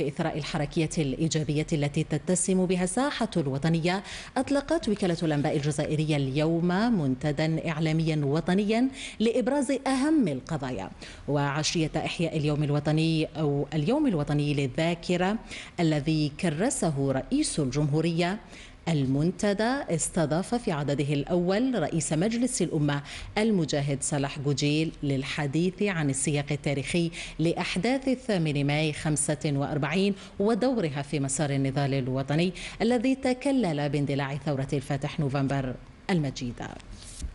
في إثراء الحركية الإيجابية التي تتسم بها الساحة الوطنية أطلقت وكالة الأنباء الجزائرية اليوم منتدى إعلاميا وطنيا لإبراز أهم القضايا وعشية إحياء اليوم الوطني أو اليوم الوطني للذاكرة الذي كرسه رئيس الجمهورية المنتدى استضاف في عدده الأول رئيس مجلس الأمة المجاهد صلاح جوجيل للحديث عن السياق التاريخي لأحداث الثامن ماي 45 ودورها في مسار النضال الوطني الذي تكلل باندلاع ثورة الفاتح نوفمبر المجيده